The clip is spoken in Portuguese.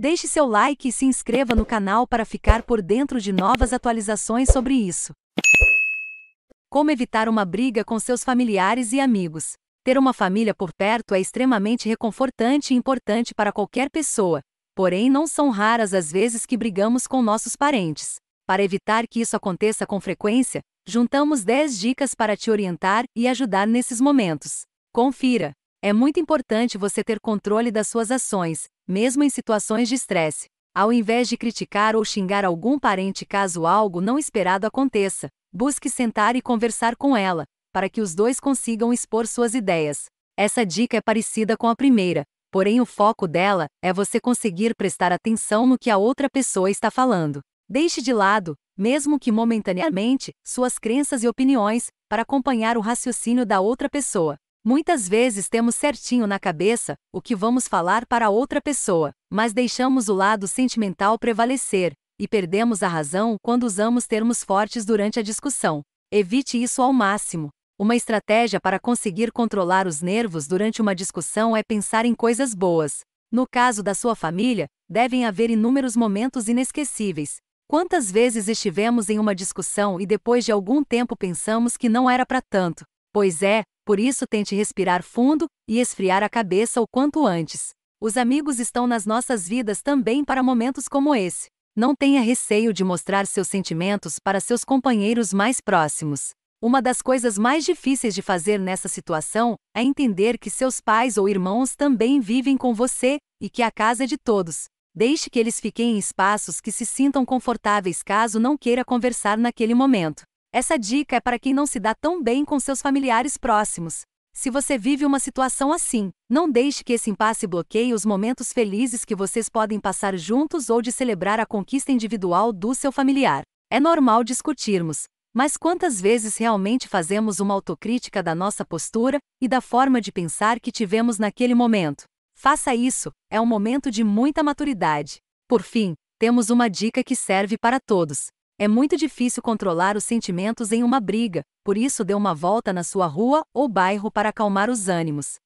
Deixe seu like e se inscreva no canal para ficar por dentro de novas atualizações sobre isso. Como evitar uma briga com seus familiares e amigos? Ter uma família por perto é extremamente reconfortante e importante para qualquer pessoa, porém não são raras as vezes que brigamos com nossos parentes. Para evitar que isso aconteça com frequência, juntamos 10 dicas para te orientar e ajudar nesses momentos. Confira! É muito importante você ter controle das suas ações, mesmo em situações de estresse. Ao invés de criticar ou xingar algum parente caso algo não esperado aconteça, busque sentar e conversar com ela, para que os dois consigam expor suas ideias. Essa dica é parecida com a primeira, porém o foco dela é você conseguir prestar atenção no que a outra pessoa está falando. Deixe de lado, mesmo que momentaneamente, suas crenças e opiniões, para acompanhar o raciocínio da outra pessoa. Muitas vezes temos certinho na cabeça o que vamos falar para outra pessoa, mas deixamos o lado sentimental prevalecer e perdemos a razão quando usamos termos fortes durante a discussão. Evite isso ao máximo. Uma estratégia para conseguir controlar os nervos durante uma discussão é pensar em coisas boas. No caso da sua família, devem haver inúmeros momentos inesquecíveis. Quantas vezes estivemos em uma discussão e depois de algum tempo pensamos que não era para tanto? Pois é, por isso, tente respirar fundo e esfriar a cabeça o quanto antes. Os amigos estão nas nossas vidas também para momentos como esse. Não tenha receio de mostrar seus sentimentos para seus companheiros mais próximos. Uma das coisas mais difíceis de fazer nessa situação é entender que seus pais ou irmãos também vivem com você e que a casa é de todos. Deixe que eles fiquem em espaços que se sintam confortáveis caso não queira conversar naquele momento. Essa dica é para quem não se dá tão bem com seus familiares próximos. Se você vive uma situação assim, não deixe que esse impasse bloqueie os momentos felizes que vocês podem passar juntos ou de celebrar a conquista individual do seu familiar. É normal discutirmos, mas quantas vezes realmente fazemos uma autocrítica da nossa postura e da forma de pensar que tivemos naquele momento? Faça isso, é um momento de muita maturidade. Por fim, temos uma dica que serve para todos. É muito difícil controlar os sentimentos em uma briga, por isso dê uma volta na sua rua ou bairro para acalmar os ânimos.